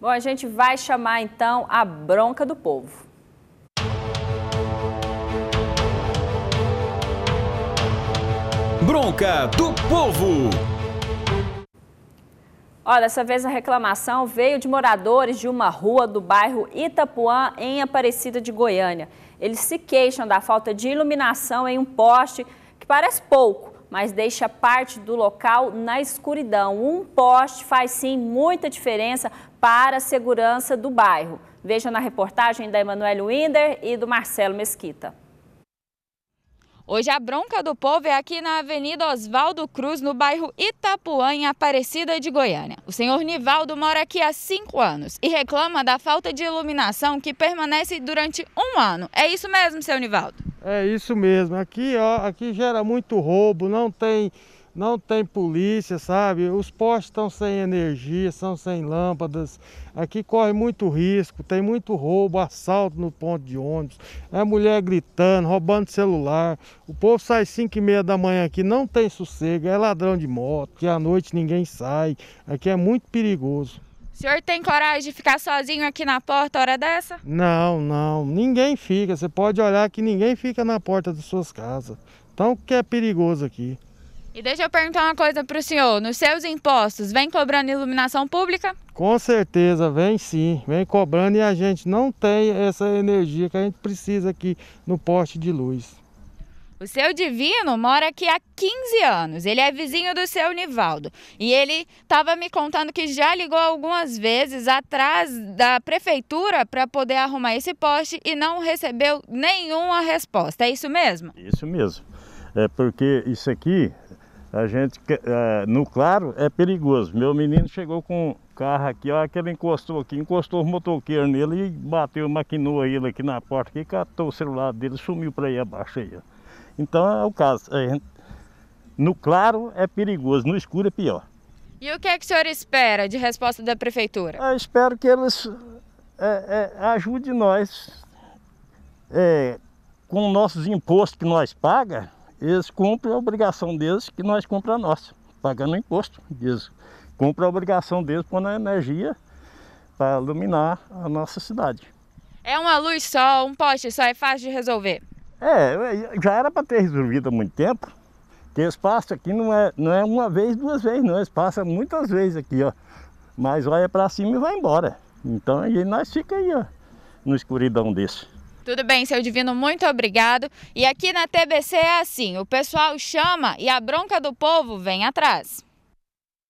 Bom, a gente vai chamar então a bronca do povo. Bronca do povo. Olha, dessa vez a reclamação veio de moradores de uma rua do bairro Itapuã, em Aparecida de Goiânia. Eles se queixam da falta de iluminação em um poste que parece pouco, mas deixa parte do local na escuridão. Um poste faz sim muita diferença para a segurança do bairro. Veja na reportagem da Emanuele Winder e do Marcelo Mesquita. Hoje a bronca do povo é aqui na Avenida Oswaldo Cruz, no bairro Itapuã, em Aparecida de Goiânia. O senhor Nivaldo mora aqui há cinco anos e reclama da falta de iluminação que permanece durante um ano. É isso mesmo, seu Nivaldo? É isso mesmo. Aqui, ó, aqui gera muito roubo, não tem, não tem polícia, sabe? Os postes estão sem energia, são sem lâmpadas. Aqui corre muito risco, tem muito roubo, assalto no ponto de ônibus. É mulher gritando, roubando celular. O povo sai 5 e meia da manhã aqui, não tem sossego, é ladrão de moto, que à noite ninguém sai. Aqui é muito perigoso. O senhor tem coragem de ficar sozinho aqui na porta hora dessa? Não, não. Ninguém fica. Você pode olhar que ninguém fica na porta das suas casas. Então que é perigoso aqui? E deixa eu perguntar uma coisa para o senhor. Nos seus impostos, vem cobrando iluminação pública? Com certeza, vem sim. Vem cobrando e a gente não tem essa energia que a gente precisa aqui no poste de luz. O seu Divino mora aqui há 15 anos. Ele é vizinho do seu Nivaldo. E ele estava me contando que já ligou algumas vezes atrás da prefeitura para poder arrumar esse poste e não recebeu nenhuma resposta. É isso mesmo? Isso mesmo. É porque isso aqui, a gente, é, no claro, é perigoso. Meu menino chegou com o carro aqui, olha que ele encostou aqui, encostou o motoqueiro nele e bateu, maquinou ele aqui na porta, que catou o celular dele, sumiu para aí abaixo aí, ó. Então é o caso. É, no claro é perigoso, no escuro é pior. E o que é que o senhor espera de resposta da prefeitura? Eu espero que eles é, é, ajudem nós é, com nossos impostos que nós pagamos eles cumprem a obrigação deles que nós compramos a nossa, pagando imposto. Eles cumprem a obrigação deles pôr na energia para iluminar a nossa cidade. É uma luz só, um poste só, é fácil de resolver. É, é, já era para ter resolvido há muito tempo. Porque eles passam aqui não é, não é uma vez, duas vezes, não. Eles passam muitas vezes aqui, ó. Mas olha para cima e vai embora. Então aí nós fica aí, ó, no escuridão desse. Tudo bem, seu Divino, muito obrigado. E aqui na TBC é assim, o pessoal chama e a bronca do povo vem atrás.